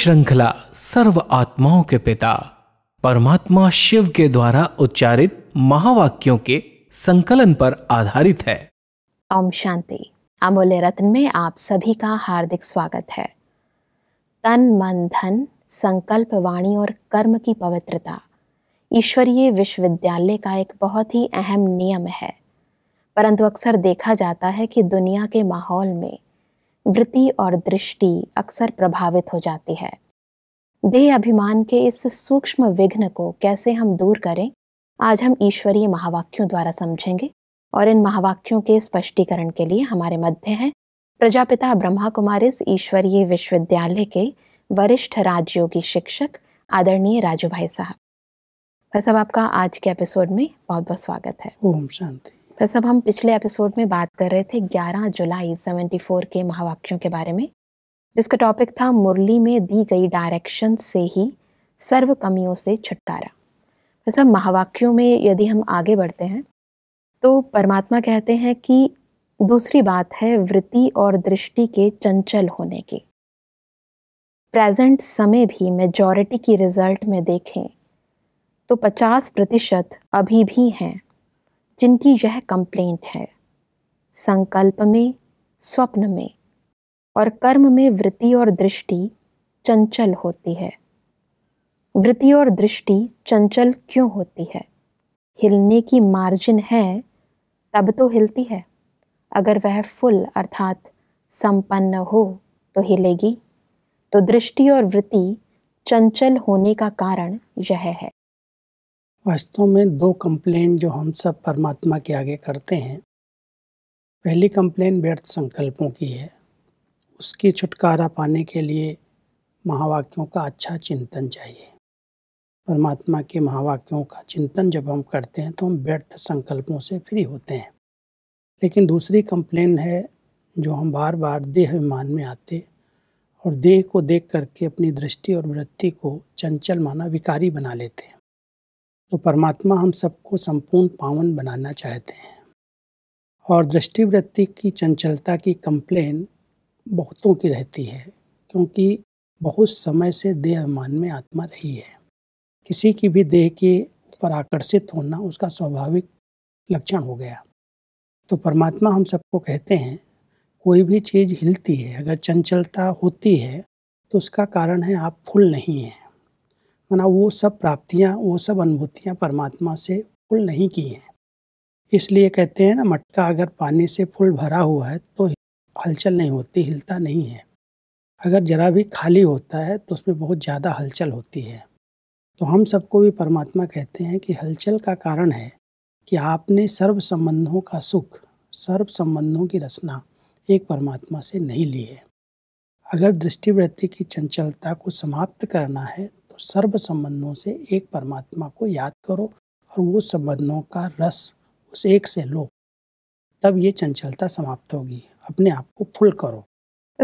श्रृंखला सर्व आत्माओं के पिता परमात्मा शिव के द्वारा उच्चारित महावाक्यों के संकलन पर आधारित है ओम शांति अमूल्य रत्न में आप सभी का हार्दिक स्वागत है तन मन धन संकल्प वाणी और कर्म की पवित्रता ईश्वरीय विश्वविद्यालय का एक बहुत ही अहम नियम है परंतु अक्सर देखा जाता है कि दुनिया के माहौल में वृत्ति और दृष्टि अक्सर प्रभावित हो जाती है देह अभिमान के इस सूक्ष्म विघ्न को कैसे हम दूर करें आज हम ईश्वरीय महावाक्यों द्वारा समझेंगे और इन महावाक्यों के स्पष्टीकरण के लिए हमारे मध्य हैं प्रजापिता ब्रह्मा इस ईश्वरीय विश्वविद्यालय के वरिष्ठ राजयोगी शिक्षक आदरणीय राजू भाई साहब भाई साहब आपका आज के एपिसोड में बहुत बहुत स्वागत है ओम शांति बस अब हम पिछले एपिसोड में बात कर रहे थे 11 जुलाई 74 के महावाक्यों के बारे में जिसका टॉपिक था मुरली में दी गई डायरेक्शन से ही सर्व कमियों से छुटकारा बस अब महावाक्यों में यदि हम आगे बढ़ते हैं तो परमात्मा कहते हैं कि दूसरी बात है वृत्ति और दृष्टि के चंचल होने की प्रेजेंट समय भी मेजॉरिटी की रिजल्ट में देखें तो पचास प्रतिशत अभी भी हैं जिनकी यह कंप्लेंट है संकल्प में स्वप्न में और कर्म में वृत्ति और दृष्टि चंचल होती है वृत्ति और दृष्टि चंचल क्यों होती है हिलने की मार्जिन है तब तो हिलती है अगर वह फुल अर्थात संपन्न हो तो हिलेगी तो दृष्टि और वृत्ति चंचल होने का कारण यह है वास्तव में दो कंप्लेन जो हम सब परमात्मा के आगे करते हैं पहली कंप्लेन व्यर्थ संकल्पों की है उसकी छुटकारा पाने के लिए महावाक्यों का अच्छा चिंतन चाहिए परमात्मा के महावाक्यों का चिंतन जब हम करते हैं तो हम व्यर्थ संकल्पों से फ्री होते हैं लेकिन दूसरी कंप्लेन है जो हम बार बार देह विमान में आते और देह को देख करके अपनी दृष्टि और वृत्ति को चंचल माना विकारी बना लेते हैं तो परमात्मा हम सबको संपूर्ण पावन बनाना चाहते हैं और दृष्टिवृत्ति की चंचलता की कंप्लेन बहुतों की रहती है क्योंकि बहुत समय से देह मान में आत्मा रही है किसी की भी देह के ऊपर आकर्षित होना उसका स्वाभाविक लक्षण हो गया तो परमात्मा हम सबको कहते हैं कोई भी चीज़ हिलती है अगर चंचलता होती है तो उसका कारण है आप फुल नहीं हैं माना वो सब प्राप्तियाँ वो सब अनुभूतियाँ परमात्मा से फुल नहीं की हैं इसलिए कहते हैं ना मटका अगर पानी से फुल भरा हुआ है तो हलचल नहीं होती हिलता नहीं है अगर ज़रा भी खाली होता है तो उसमें बहुत ज़्यादा हलचल होती है तो हम सबको भी परमात्मा कहते हैं कि हलचल का कारण है कि आपने सर्व संबंधों का सुख सर्व संबंधों की रचना एक परमात्मा से नहीं ली है अगर दृष्टिवृत्ति की चंचलता को समाप्त करना है तो सर्व संबंधों से एक परमात्मा को याद करो और वो संबंधों का रस उस एक से लो तब ये चंचलता समाप्त होगी अपने आप को फुल करो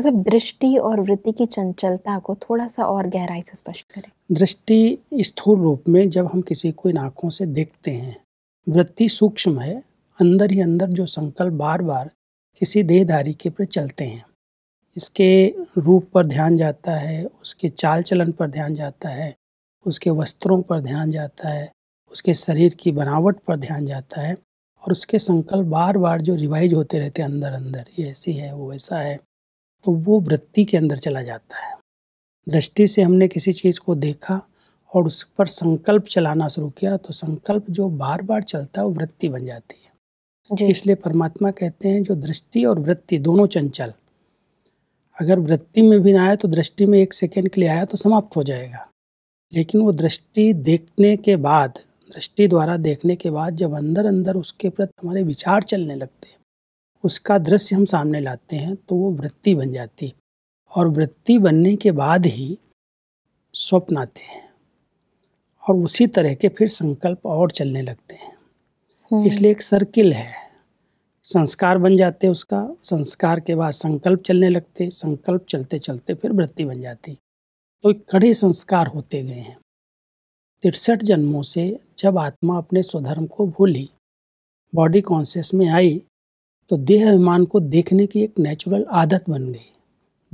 तो दृष्टि और वृत्ति की चंचलता को थोड़ा सा और गहराई से स्पष्ट करें दृष्टि स्थूल रूप में जब हम किसी को इन आँखों से देखते हैं वृत्ति सूक्ष्म है अंदर ही अंदर जो संकल्प बार बार किसी देहधारी के पर चलते हैं इसके रूप पर ध्यान जाता है उसके चाल चलन पर ध्यान जाता है उसके वस्त्रों पर ध्यान जाता है उसके शरीर की बनावट पर ध्यान जाता है और उसके संकल्प बार बार जो रिवाइज होते रहते हैं अंदर अंदर ये ऐसी है वो वैसा है तो वो वृत्ति के अंदर चला जाता है दृष्टि से हमने किसी चीज़ को देखा और उस पर संकल्प चलाना शुरू किया तो संकल्प जो बार बार चलता है वो वृत्ति बन जाती है इसलिए परमात्मा कहते हैं जो दृष्टि और वृत्ति दोनों चंचल अगर वृत्ति में भी ना आए तो दृष्टि में एक सेकेंड के लिए आया तो समाप्त हो जाएगा लेकिन वो दृष्टि देखने के बाद दृष्टि द्वारा देखने के बाद जब अंदर अंदर उसके प्रति हमारे विचार चलने लगते हैं उसका दृश्य हम सामने लाते हैं तो वो वृत्ति बन जाती है और वृत्ति बनने के बाद ही स्वप्न आते हैं और उसी तरह के फिर संकल्प और चलने लगते हैं हम्म। इसलिए एक सर्किल है संस्कार बन जाते उसका संस्कार के बाद संकल्प चलने लगते संकल्प चलते चलते फिर वृत्ति बन जाती तो कड़े संस्कार होते गए हैं तिरसठ जन्मों से जब आत्मा अपने स्वधर्म को भूली बॉडी कॉन्शियस में आई तो देह अभिमान को देखने की एक नेचुरल आदत बन गई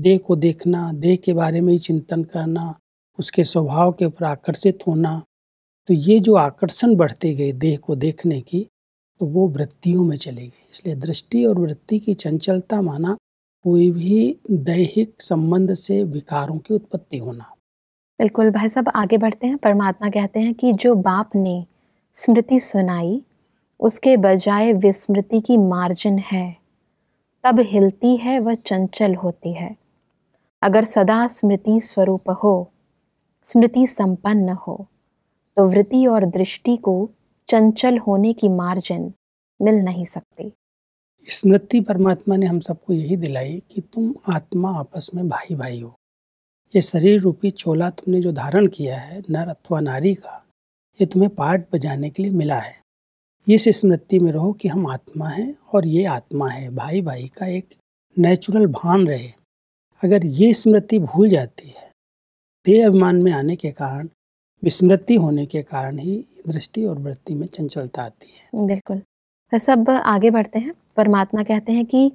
देह को देखना देह के बारे में ही चिंतन करना उसके स्वभाव के ऊपर आकर्षित होना तो ये जो आकर्षण बढ़ते गए देह को देखने की तो वो वृत्तियों में चली गई इसलिए दृष्टि और वृत्ति की चंचलता माना कोई भी दैहिक संबंध से विकारों की उत्पत्ति होना बिल्कुल भाई साहब आगे बढ़ते हैं परमात्मा कहते हैं कि जो बाप ने स्मृति सुनाई उसके बजाय विस्मृति की मार्जिन है तब हिलती है वह चंचल होती है अगर सदा स्मृति स्वरूप हो स्मृति संपन्न हो तो वृत्ति और दृष्टि को चंचल होने की मार्जिन मिल नहीं सकती स्मृति परमात्मा ने हम सबको यही दिलाई कि तुम आत्मा आपस में भाई भाई हो ये शरीर रूपी चोला तुमने जो धारण किया है नर अथवा नारी का ये तुम्हें पार्ट बजाने के लिए मिला है इस स्मृति में रहो कि हम आत्मा हैं और ये आत्मा है भाई भाई का एक नेचुरल भान रहे अगर ये स्मृति भूल जाती है देह अभिमान में आने के कारण विस्मृति होने के कारण ही दृष्टि और वृत्ति में चंचलता आती है बिल्कुल तो सब आगे बढ़ते हैं परमात्मा कहते हैं कि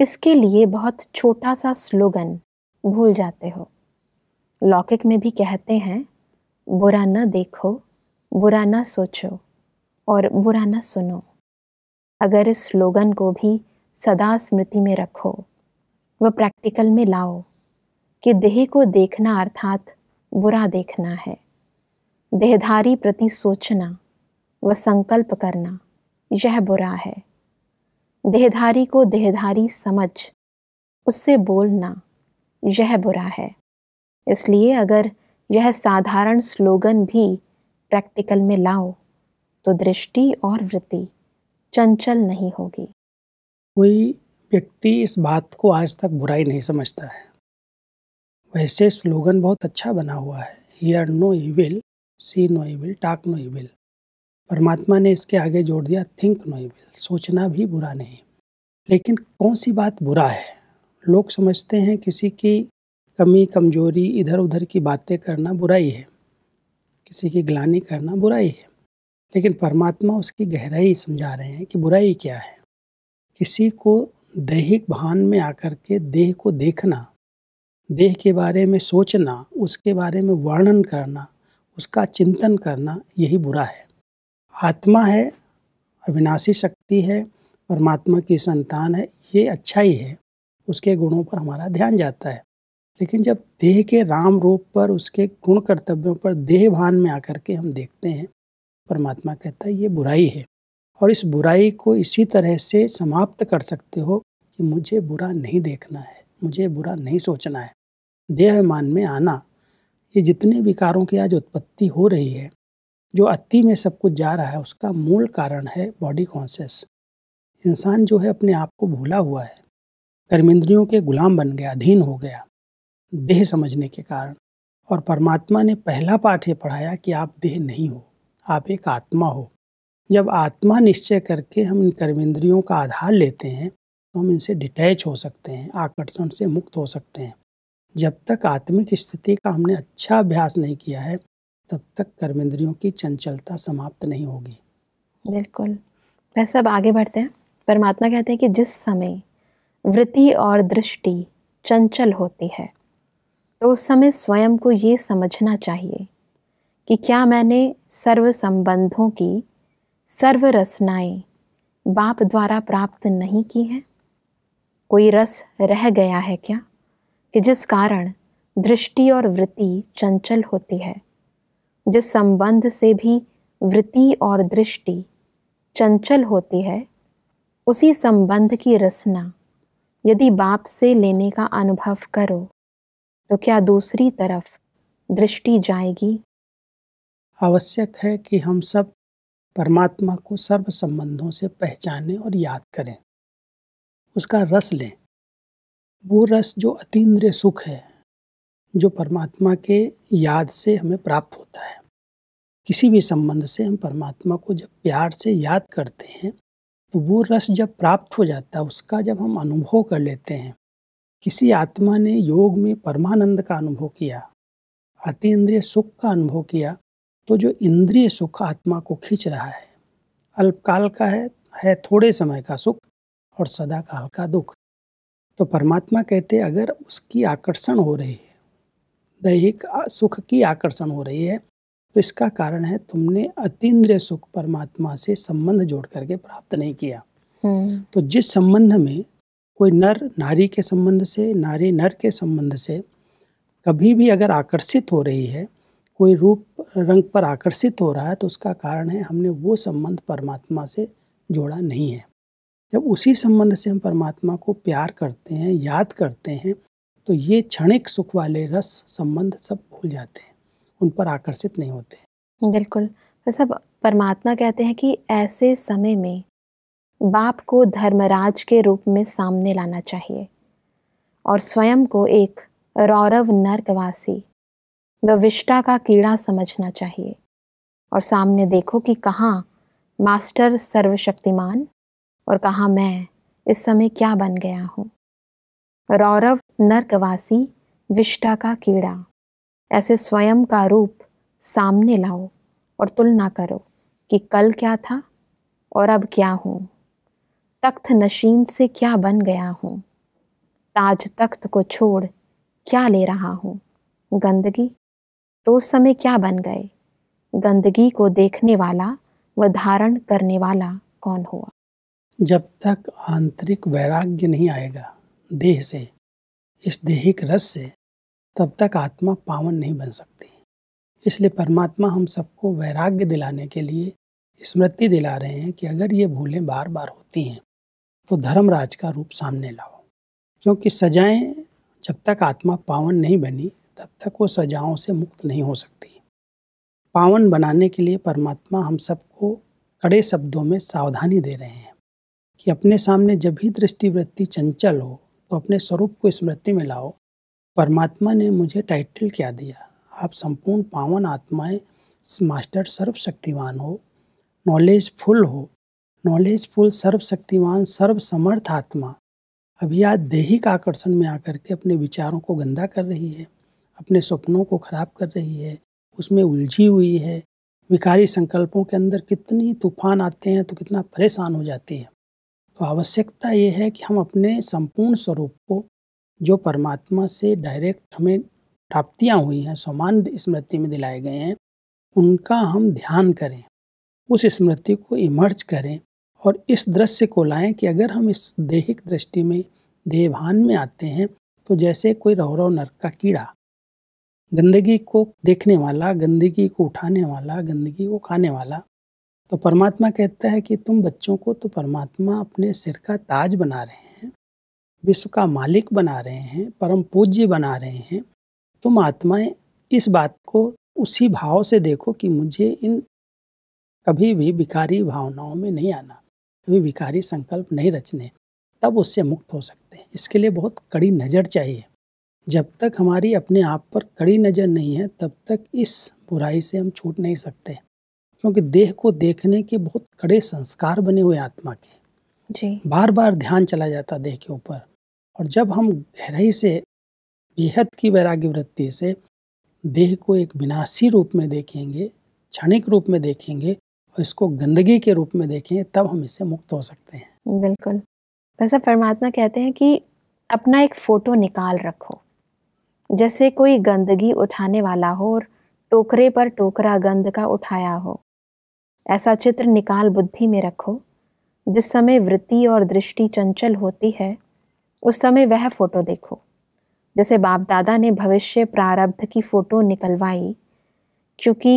इसके लिए बहुत छोटा सा स्लोगन भूल जाते हो लौकिक में भी कहते हैं बुरा न देखो बुरा न सोचो और बुरा न सुनो अगर इस स्लोगन को भी सदा स्मृति में रखो व प्रैक्टिकल में लाओ कि देह को देखना अर्थात बुरा देखना है देहधारी प्रति सोचना व संकल्प करना यह बुरा है देहधारी को देहधारी समझ उससे बोलना यह बुरा है इसलिए अगर यह साधारण स्लोगन भी प्रैक्टिकल में लाओ तो दृष्टि और वृत्ति चंचल नहीं होगी कोई व्यक्ति इस बात को आज तक बुराई नहीं समझता है वैसे स्लोगन बहुत अच्छा बना हुआ है hear no evil see no evil talk no evil परमात्मा ने इसके आगे जोड़ दिया थिंक नो इविल सोचना भी बुरा नहीं लेकिन कौन सी बात बुरा है लोग समझते हैं किसी की कमी कमजोरी इधर उधर की बातें करना बुराई है किसी की ग्लानी करना बुराई है लेकिन परमात्मा उसकी गहराई समझा रहे हैं कि बुराई क्या है किसी को दैहिक भान में आकर के देह को देखना देह के बारे में सोचना उसके बारे में वर्णन करना उसका चिंतन करना यही बुरा है आत्मा है अविनाशी शक्ति है परमात्मा की संतान है ये अच्छा ही है उसके गुणों पर हमारा ध्यान जाता है लेकिन जब देह के राम रूप पर उसके गुण कर्तव्यों पर देह भान में आकर के हम देखते हैं परमात्मा कहता है ये बुराई है और इस बुराई को इसी तरह से समाप्त कर सकते हो कि मुझे बुरा नहीं देखना है मुझे बुरा नहीं सोचना है देह मान में आना ये जितने विकारों की आज उत्पत्ति हो रही है जो अति में सब कुछ जा रहा है उसका मूल कारण है बॉडी कॉन्शियस इंसान जो है अपने आप को भूला हुआ है कर्मेंद्रियों के गुलाम बन गया अधीन हो गया देह समझने के कारण और परमात्मा ने पहला पाठ ये पढ़ाया कि आप देह नहीं हो आप एक आत्मा हो जब आत्मा निश्चय करके हम इन कर्मेंद्रियों का आधार लेते हैं तो हम इनसे डिटैच हो सकते हैं आकर्षण से मुक्त हो सकते हैं जब तक आत्मिक स्थिति का हमने अच्छा अभ्यास नहीं किया है तब तक कर्मेंद्रियों की चंचलता समाप्त नहीं होगी बिल्कुल वैसे अब आगे बढ़ते हैं परमात्मा कहते हैं कि जिस समय वृत्ति और दृष्टि चंचल होती है तो उस समय स्वयं को ये समझना चाहिए कि क्या मैंने सर्व संबंधों की सर्व रसनाएं बाप द्वारा प्राप्त नहीं की है कोई रस रह गया है क्या जिस कारण दृष्टि और वृत्ति चंचल होती है जिस संबंध से भी वृत्ति और दृष्टि चंचल होती है उसी संबंध की रचना यदि बाप से लेने का अनुभव करो तो क्या दूसरी तरफ दृष्टि जाएगी आवश्यक है कि हम सब परमात्मा को सर्व संबंधों से पहचानें और याद करें उसका रस लें वो रस जो अतीन्द्रिय सुख है जो परमात्मा के याद से हमें प्राप्त होता है किसी भी संबंध से हम परमात्मा को जब प्यार से याद करते हैं तो वो रस जब प्राप्त हो जाता है उसका जब हम अनुभव कर लेते हैं किसी आत्मा ने योग में परमानंद का अनुभव किया अतीन्द्रिय सुख का अनुभव किया तो जो इंद्रिय सुख आत्मा को खींच रहा है अल्पकाल का है है थोड़े समय का सुख और सदाकाल का दुख तो परमात्मा कहते अगर उसकी आकर्षण हो रही है दैहिक सुख की आकर्षण हो रही है तो इसका कारण है तुमने अतीन्द्रिय सुख परमात्मा से संबंध जोड़ करके प्राप्त नहीं किया हम्म। तो जिस संबंध में कोई नर नारी के संबंध से नारी नर के संबंध से कभी भी अगर आकर्षित हो रही है कोई रूप रंग पर आकर्षित हो रहा है तो उसका कारण है हमने वो संबंध परमात्मा से जोड़ा नहीं है जब उसी संबंध से हम परमात्मा को प्यार करते हैं याद करते हैं तो ये क्षणिक सुख वाले रस संबंध सब भूल जाते हैं उन पर आकर्षित नहीं होते बिल्कुल तो सब परमात्मा कहते हैं कि ऐसे समय में बाप को धर्मराज के रूप में सामने लाना चाहिए और स्वयं को एक रौरव नर्कवासी विष्टा का कीड़ा समझना चाहिए और सामने देखो कि कहाँ मास्टर सर्वशक्तिमान और कहा मैं इस समय क्या बन गया हूँ रौरव नर्कवासी विष्टा का कीड़ा ऐसे स्वयं का रूप सामने लाओ और तुलना करो कि कल क्या था और अब क्या हूँ तख्त नशीन से क्या बन गया हूँ ताज तख्त को छोड़ क्या ले रहा हूँ गंदगी तो उस समय क्या बन गए गंदगी को देखने वाला व धारण करने वाला कौन हुआ जब तक आंतरिक वैराग्य नहीं आएगा देह से इस देहिक रस से तब तक आत्मा पावन नहीं बन सकती इसलिए परमात्मा हम सबको वैराग्य दिलाने के लिए स्मृति दिला रहे हैं कि अगर ये भूलें बार बार होती हैं तो धर्मराज का रूप सामने लाओ क्योंकि सजाएं जब तक आत्मा पावन नहीं बनी तब तक वो सजाओं से मुक्त नहीं हो सकती पावन बनाने के लिए परमात्मा हम सबको कड़े शब्दों में सावधानी दे रहे हैं कि अपने सामने जब भी दृष्टिवृत्ति चंचल हो तो अपने स्वरूप को स्मृति में लाओ परमात्मा ने मुझे टाइटल क्या दिया आप संपूर्ण पावन आत्माएं मास्टर सर्वशक्तिवान हो नॉलेज फुल हो नॉलेज फुल सर्वशक्तिवान सर्वसमर्थ आत्मा अभी आज देहिक आकर्षण में आकर के अपने विचारों को गंदा कर रही है अपने सपनों को खराब कर रही है उसमें उलझी हुई है विकारी संकल्पों के अंदर कितनी तूफान आते हैं तो कितना परेशान हो जाती है तो आवश्यकता ये है कि हम अपने संपूर्ण स्वरूप को जो परमात्मा से डायरेक्ट हमें प्राप्तियाँ हुई हैं समान स्मृति में दिलाए गए हैं उनका हम ध्यान करें उस स्मृति को इमर्ज करें और इस दृश्य को लाएं कि अगर हम इस देहिक दृष्टि में देहभान में आते हैं तो जैसे कोई रौरव नर का कीड़ा गंदगी को देखने वाला गंदगी को उठाने वाला गंदगी को खाने वाला तो परमात्मा कहता है कि तुम बच्चों को तो परमात्मा अपने सिर का ताज बना रहे हैं विश्व का मालिक बना रहे हैं परम पूज्य बना रहे हैं तुम आत्माएं इस बात को उसी भाव से देखो कि मुझे इन कभी भी विकारी भावनाओं में नहीं आना कभी विकारी संकल्प नहीं रचने तब उससे मुक्त हो सकते हैं इसके लिए बहुत कड़ी नज़र चाहिए जब तक हमारी अपने आप पर कड़ी नज़र नहीं है तब तक इस बुराई से हम छूट नहीं सकते क्योंकि देह को देखने के बहुत कड़े संस्कार बने हुए आत्मा के जी बार बार ध्यान चला जाता देह के ऊपर और जब हम गहराई से बेहद की वैराग्य वृत्ति से देह को एक विनाशी रूप में देखेंगे क्षणिक रूप में देखेंगे और इसको गंदगी के रूप में देखें तब हम इसे मुक्त हो सकते हैं बिल्कुल वैसा परमात्मा कहते हैं कि अपना एक फ़ोटो निकाल रखो जैसे कोई गंदगी उठाने वाला हो और टोकरे पर टोकरा गंद का उठाया हो ऐसा चित्र निकाल बुद्धि में रखो जिस समय वृत्ति और दृष्टि चंचल होती है उस समय वह फ़ोटो देखो जैसे बाप दादा ने भविष्य प्रारब्ध की फ़ोटो निकलवाई क्योंकि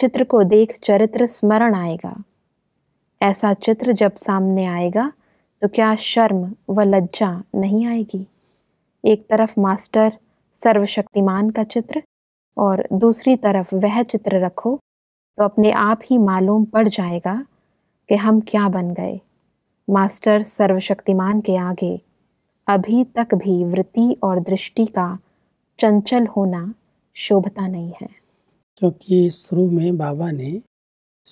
चित्र को देख चरित्र स्मरण आएगा ऐसा चित्र जब सामने आएगा तो क्या शर्म व लज्जा नहीं आएगी एक तरफ मास्टर सर्वशक्तिमान का चित्र और दूसरी तरफ वह चित्र रखो तो अपने आप ही मालूम पड़ जाएगा कि हम क्या बन गए मास्टर सर्वशक्तिमान के आगे अभी तक भी वृत्ति और दृष्टि का चंचल होना शोभता नहीं है क्योंकि शुरू में बाबा ने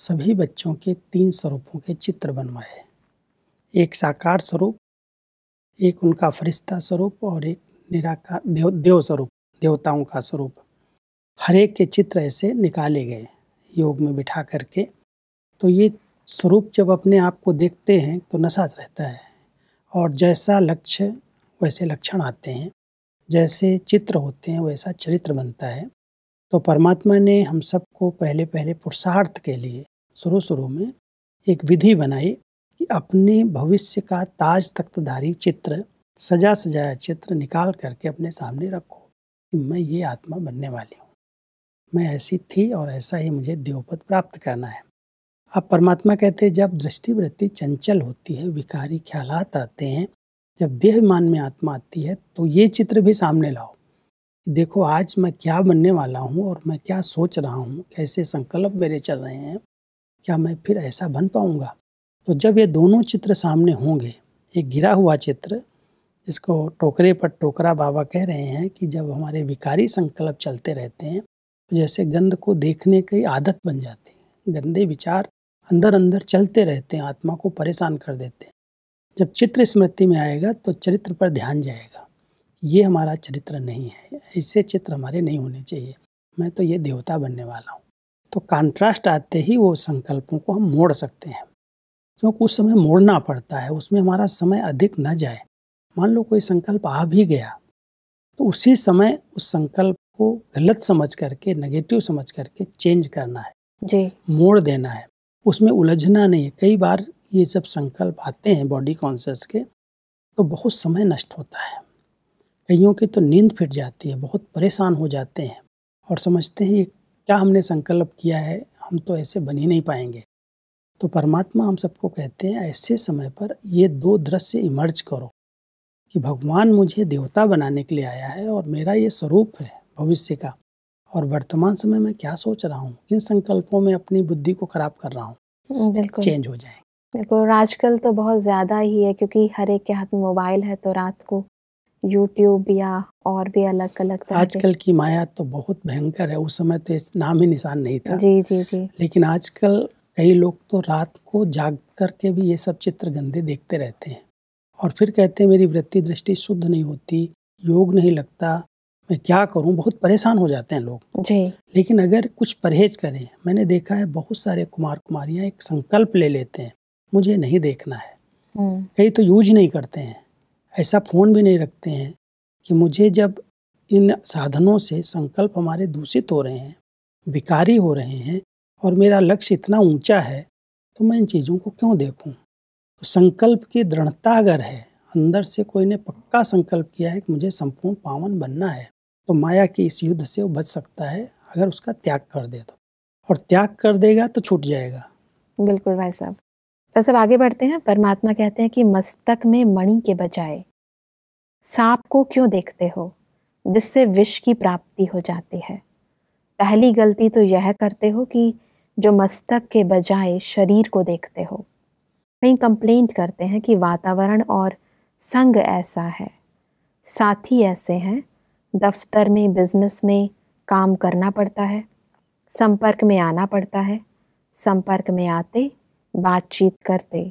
सभी बच्चों के तीन स्वरूपों के चित्र बनवाए एक साकार स्वरूप एक उनका फरिश्ता स्वरूप और एक निराकार देव देव स्वरूप देवताओं का स्वरूप हर एक के चित्र ऐसे निकाले गए योग में बिठा करके तो ये स्वरूप जब अपने आप को देखते हैं तो नशा रहता है और जैसा लक्ष्य वैसे लक्षण आते हैं जैसे चित्र होते हैं वैसा चरित्र बनता है तो परमात्मा ने हम सबको पहले पहले पुरुषार्थ के लिए शुरू शुरू में एक विधि बनाई कि अपने भविष्य का ताज तख्तधारी चित्र सजा सजाया चित्र निकाल करके अपने सामने रखो कि मैं ये आत्मा बनने वाली हूँ मैं ऐसी थी और ऐसा ही मुझे देवपद प्राप्त करना है अब परमात्मा कहते हैं जब दृष्टिवृत्ति चंचल होती है विकारी ख्यालात आते हैं जब देहमान में आत्मा आती है तो ये चित्र भी सामने लाओ देखो आज मैं क्या बनने वाला हूँ और मैं क्या सोच रहा हूँ कैसे संकल्प मेरे चल रहे हैं क्या मैं फिर ऐसा बन पाऊँगा तो जब ये दोनों चित्र सामने होंगे एक गिरा हुआ चित्र इसको टोकरे पर टोकरा बाबा कह रहे हैं कि जब हमारे विकारी संकल्प चलते रहते हैं जैसे गंध को देखने की आदत बन जाती है गंदे विचार अंदर अंदर चलते रहते हैं आत्मा को परेशान कर देते हैं जब चित्र स्मृति में आएगा तो चरित्र पर ध्यान जाएगा ये हमारा चरित्र नहीं है ऐसे चित्र हमारे नहीं होने चाहिए मैं तो ये देवता बनने वाला हूँ तो कॉन्ट्रास्ट आते ही वो संकल्पों को हम मोड़ सकते हैं क्योंकि उस समय मोड़ना पड़ता है उसमें हमारा समय अधिक न जाए मान लो कोई संकल्प आ भी गया तो उसी समय उस संकल्प को गलत समझ करके नेगेटिव समझ करके चेंज करना है जी मोड़ देना है उसमें उलझना नहीं है कई बार ये जब संकल्प आते हैं बॉडी कॉन्शियस के तो बहुत समय नष्ट होता है कईयों की तो नींद फिट जाती है बहुत परेशान हो जाते हैं और समझते हैं ये क्या हमने संकल्प किया है हम तो ऐसे बन ही नहीं पाएंगे तो परमात्मा हम सबको कहते हैं ऐसे समय पर ये दो दृश्य इमर्ज करो कि भगवान मुझे देवता बनाने के लिए आया है और मेरा ये स्वरूप है भविष्य का और वर्तमान समय में क्या सोच रहा हूँ किन संकल्पों में अपनी बुद्धि को खराब कर रहा हूँ हम्म, बिल्कुल चेंज हो जाए बिल्कुल आजकल तो बहुत ज़्यादा ही है क्योंकि हर एक के हाथ में मोबाइल है तो रात को यूट्यूब या और भी अलग अलग आजकल की माया तो बहुत भयंकर है उस समय तो नाम ही निशान नहीं था जी जी जी लेकिन आजकल कई लोग तो रात को जाग करके भी ये सब चित्र गंदे देखते रहते हैं और फिर कहते हैं मेरी वृत्ति दृष्टि शुद्ध नहीं होती योग नहीं लगता मैं क्या करूं बहुत परेशान हो जाते हैं लोग जी लेकिन अगर कुछ परहेज करें मैंने देखा है बहुत सारे कुमार कुमारियाँ एक संकल्प ले लेते हैं मुझे नहीं देखना है हम्म। कई तो यूज नहीं करते हैं ऐसा फ़ोन भी नहीं रखते हैं कि मुझे जब इन साधनों से संकल्प हमारे दूषित हो रहे हैं विकारी हो रहे हैं और मेरा लक्ष्य इतना ऊंचा है तो मैं इन चीज़ों को क्यों देखूं? तो संकल्प की दृढ़ता अगर है अंदर से कोई ने पक्का संकल्प किया है कि मुझे संपूर्ण पावन बनना है तो माया के इस युद्ध से वो बच सकता है अगर उसका त्याग कर दे तो और त्याग कर देगा तो छूट जाएगा बिल्कुल भाई साहब तो सब आगे बढ़ते हैं परमात्मा कहते हैं कि मस्तक में मणि के बजाय सांप को क्यों देखते हो जिससे विष की प्राप्ति हो जाती है पहली गलती तो यह करते हो कि जो मस्तक के बजाय शरीर को देखते हो कहीं कंप्लेंट करते हैं कि वातावरण और संग ऐसा है साथी ऐसे हैं दफ्तर में बिजनेस में काम करना पड़ता है संपर्क में आना पड़ता है संपर्क में आते बातचीत करते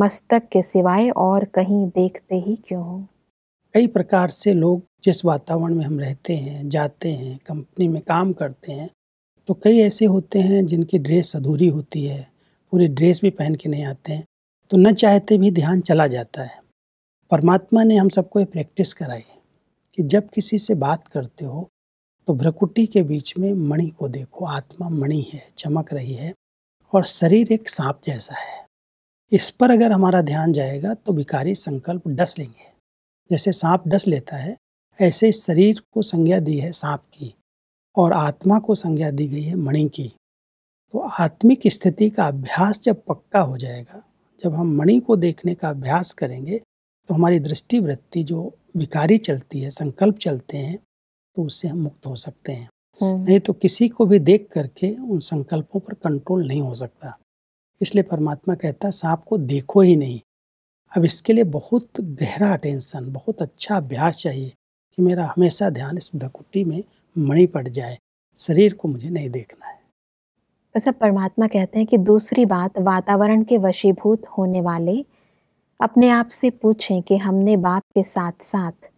मस्तक के सिवाय और कहीं देखते ही क्यों हो कई प्रकार से लोग जिस वातावरण में हम रहते हैं जाते हैं कंपनी में काम करते हैं तो कई ऐसे होते हैं जिनकी ड्रेस अधूरी होती है पूरी ड्रेस भी पहन के नहीं आते हैं तो न चाहते भी ध्यान चला जाता है परमात्मा ने हम सबको ये प्रैक्टिस कराई कि जब किसी से बात करते हो तो भ्रकुटी के बीच में मणि को देखो आत्मा मणि है चमक रही है और शरीर एक सांप जैसा है इस पर अगर हमारा ध्यान जाएगा तो विकारी संकल्प डस लेंगे जैसे सांप डस लेता है ऐसे शरीर को संज्ञा दी है सांप की और आत्मा को संज्ञा दी गई है मणि की तो आत्मिक स्थिति का अभ्यास जब पक्का हो जाएगा जब हम मणि को देखने का अभ्यास करेंगे तो हमारी दृष्टि वृत्ति जो विकारी चलती है संकल्प चलते हैं तो उससे हम मुक्त हो सकते हैं हम्म। नहीं तो किसी को भी देख करके उन संकल्पों पर कंट्रोल नहीं हो सकता इसलिए परमात्मा कहता है सांप को देखो ही नहीं अब इसके लिए बहुत गहरा अटेंशन बहुत अच्छा अभ्यास चाहिए कि मेरा हमेशा ध्यान इस भ्रकुटी में मणि पड़ जाए शरीर को मुझे नहीं देखना है तो सब परमात्मा कहते हैं कि दूसरी बात वातावरण के वशीभूत होने वाले अपने आप से पूछें कि हमने बाप के साथ साथ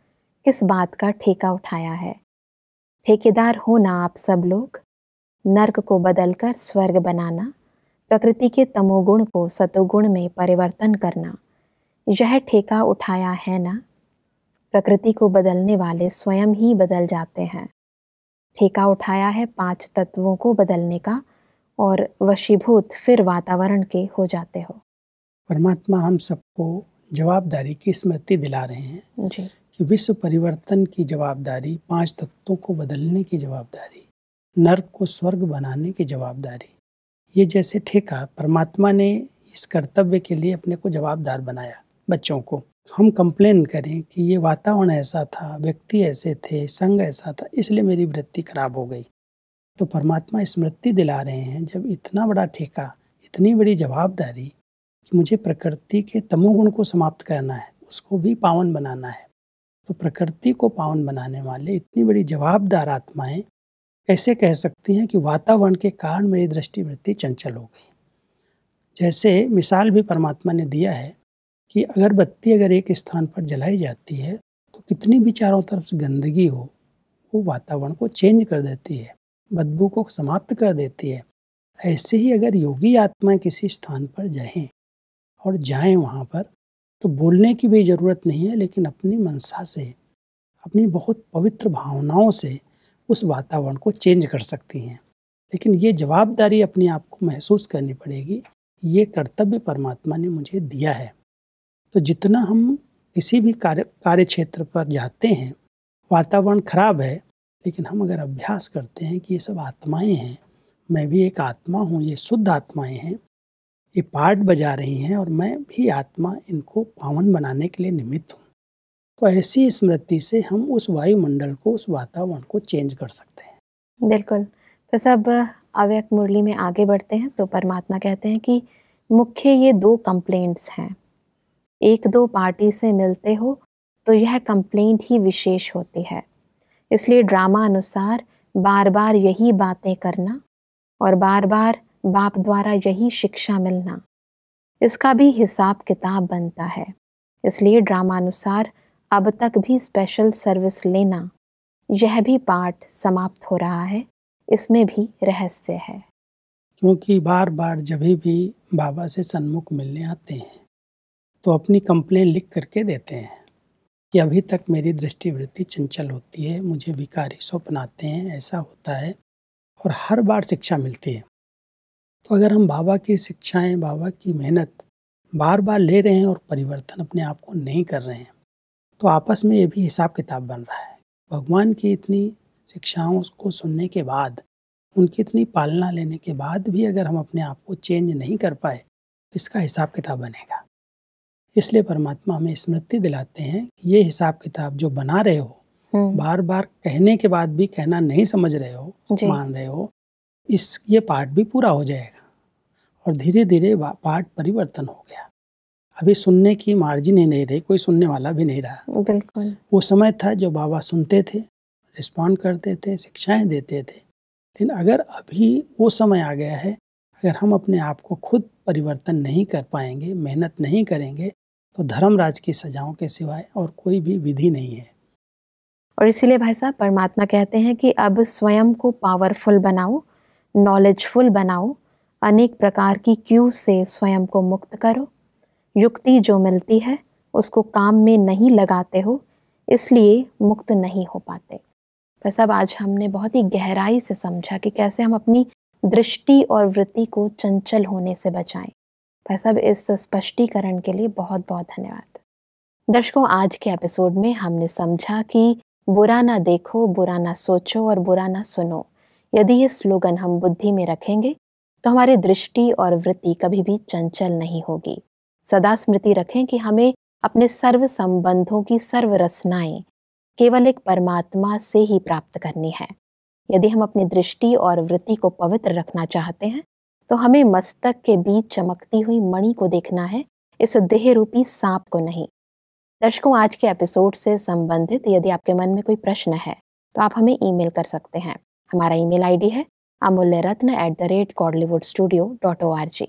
किस बात का ठेका उठाया है ठेकेदार हो ना आप सब लोग नर्क को बदलकर स्वर्ग बनाना प्रकृति के तमोगुण को सतोगुण में परिवर्तन करना यह ठेका उठाया है ना प्रकृति को बदलने वाले स्वयं ही बदल जाते हैं ठेका उठाया है पांच तत्वों को बदलने का और वशीभूत फिर वातावरण के हो जाते हो परमात्मा हम सबको जवाबदारी की स्मृति दिला रहे हैं कि विश्व परिवर्तन की जवाबदारी पांच तत्वों को बदलने की जवाबदारी नर्क को स्वर्ग बनाने की जवाबदारी ये जैसे ठेका परमात्मा ने इस कर्तव्य के लिए अपने को जवाबदार बनाया बच्चों को हम कंप्लेन करें कि ये वातावरण ऐसा था व्यक्ति ऐसे थे संग ऐसा था इसलिए मेरी वृत्ति खराब हो गई तो परमात्मा स्मृति दिला रहे हैं जब इतना बड़ा ठेका इतनी बड़ी जवाबदारी कि मुझे प्रकृति के तमोगुण को समाप्त करना है उसको भी पावन बनाना है तो प्रकृति को पावन बनाने वाले इतनी बड़ी जवाबदार आत्माएं कैसे कह सकती हैं कि वातावरण के कारण मेरी दृष्टिवृत्ति चंचल हो गई जैसे मिसाल भी परमात्मा ने दिया है कि अगरबत्ती अगर एक स्थान पर जलाई जाती है तो कितनी भी चारों तरफ से गंदगी हो वो वातावरण को चेंज कर देती है बदबू को समाप्त कर देती है ऐसे ही अगर योगी आत्माएँ किसी स्थान पर जाएं और जाएं वहाँ पर तो बोलने की भी ज़रूरत नहीं है लेकिन अपनी मनसा से अपनी बहुत पवित्र भावनाओं से उस वातावरण को चेंज कर सकती हैं लेकिन ये जवाबदारी अपने आप को महसूस करनी पड़ेगी ये कर्तव्य परमात्मा ने मुझे दिया है तो जितना हम किसी भी कार्य कार्य क्षेत्र पर जाते हैं वातावरण खराब है लेकिन हम अगर अभ्यास करते हैं कि ये सब आत्माएं हैं मैं भी एक आत्मा हूँ ये शुद्ध आत्माएं हैं ये पार्ट बजा रही हैं और मैं भी आत्मा इनको पावन बनाने के लिए निमित्त हूँ तो ऐसी स्मृति से हम उस वायुमंडल को उस वातावरण को चेंज कर सकते हैं बिल्कुल तो सब अव्यक्त मुरली में आगे बढ़ते हैं तो परमात्मा कहते हैं कि मुख्य ये दो कंप्लेंट्स हैं एक दो पार्टी से मिलते हो तो यह कंप्लेंट ही विशेष होती है इसलिए ड्रामा अनुसार बार बार यही बातें करना और बार बार बाप द्वारा यही शिक्षा मिलना इसका भी हिसाब किताब बनता है इसलिए ड्रामानुसार अब तक भी स्पेशल सर्विस लेना यह भी पाठ समाप्त हो रहा है इसमें भी रहस्य है क्योंकि बार बार जब भी बाबा से सन्मुख मिलने आते हैं तो अपनी कंप्लेन लिख करके देते हैं कि अभी तक मेरी दृष्टिवृत्ति चंचल होती है मुझे विकारी स्वप्न आते हैं ऐसा होता है और हर बार शिक्षा मिलती है तो अगर हम बाबा की शिक्षाएं बाबा की मेहनत बार बार ले रहे हैं और परिवर्तन अपने आप को नहीं कर रहे हैं तो आपस में ये भी हिसाब किताब बन रहा है भगवान की इतनी शिक्षाओं को सुनने के बाद उनकी इतनी पालना लेने के बाद भी अगर हम अपने आप को चेंज नहीं कर पाए तो इसका हिसाब किताब बनेगा इसलिए परमात्मा हमें स्मृति दिलाते हैं कि ये हिसाब किताब जो बना रहे हो हम्म। बार बार कहने के बाद भी कहना नहीं समझ रहे हो मान रहे हो इस ये पार्ट भी पूरा हो जाएगा और धीरे धीरे पार्ट परिवर्तन हो गया अभी सुनने की मार्जिन ही नहीं रही कोई सुनने वाला भी नहीं रहा बिल्कुल वो समय था जो बाबा सुनते थे रिस्पॉन्ड करते थे शिक्षाएं देते थे लेकिन अगर अभी वो समय आ गया है अगर हम अपने आप को खुद परिवर्तन नहीं कर पाएंगे मेहनत नहीं करेंगे तो धर्मराज की सजाओं के सिवाय और कोई भी विधि नहीं है और इसीलिए भाई साहब परमात्मा कहते हैं कि अब स्वयं को पावरफुल बनाओ नॉलेजफुल बनाओ अनेक प्रकार की क्यू से स्वयं को मुक्त करो युक्ति जो मिलती है उसको काम में नहीं लगाते हो इसलिए मुक्त नहीं हो पाते पर सब आज हमने बहुत ही गहराई से समझा कि कैसे हम अपनी दृष्टि और वृत्ति को चंचल होने से बचाएं भाई साहब इस स्पष्टीकरण के लिए बहुत बहुत धन्यवाद दर्शकों आज के एपिसोड में हमने समझा कि बुरा ना देखो बुरा ना सोचो और बुरा ना सुनो यदि ये स्लोगन हम बुद्धि में रखेंगे तो हमारी दृष्टि और वृत्ति कभी भी चंचल नहीं होगी सदा स्मृति रखें कि हमें अपने सर्व संबंधों की सर्व रचनाएं केवल एक परमात्मा से ही प्राप्त करनी है यदि हम अपनी दृष्टि और वृत्ति को पवित्र रखना चाहते हैं तो हमें मस्तक के बीच चमकती हुई मणि को देखना है इस देह रूपी सांप को नहीं दर्शकों आज के एपिसोड से संबंधित यदि आपके मन में कोई प्रश्न है तो आप हमें ईमेल कर सकते हैं हमारा ईमेल आईडी है Amulya Ratna at the rate Godlywood studio dot O R G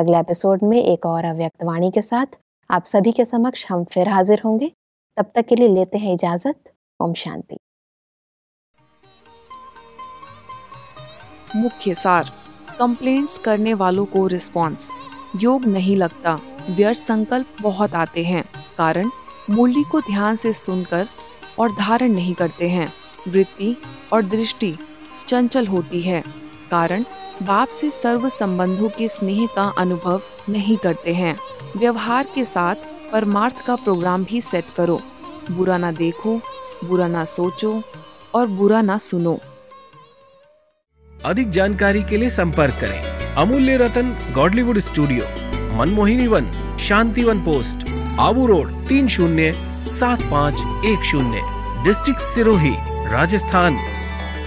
अगले एपिसोड में एक और अव्यक्तवाणी के साथ आप सभी के समक्ष हम फिर हाजिर होंगे तब तक के लिए लेते हैं इजाज़त ओम शांति मुख्य सार कंप्लेंट्स करने वालों को रिस्पांस योग नहीं लगता व्यर्थ संकल्प बहुत आते हैं कारण मूल्य को ध्यान से सुनकर और धारण नहीं करते हैं वृत्ति और दृष्टि चंचल होती है कारण बाप से सर्व संबंधों के स्नेह का अनुभव नहीं करते हैं व्यवहार के साथ परमार्थ का प्रोग्राम भी सेट करो बुरा ना देखो बुरा ना सोचो और बुरा ना सुनो अधिक जानकारी के लिए संपर्क करें Amulya Ratan Godlywood studio Manmohini Van Shantivan post Abu road तीन शून्य सात पाँच एक शून्य डिस्ट्रिक्ट सिरोही राजस्थान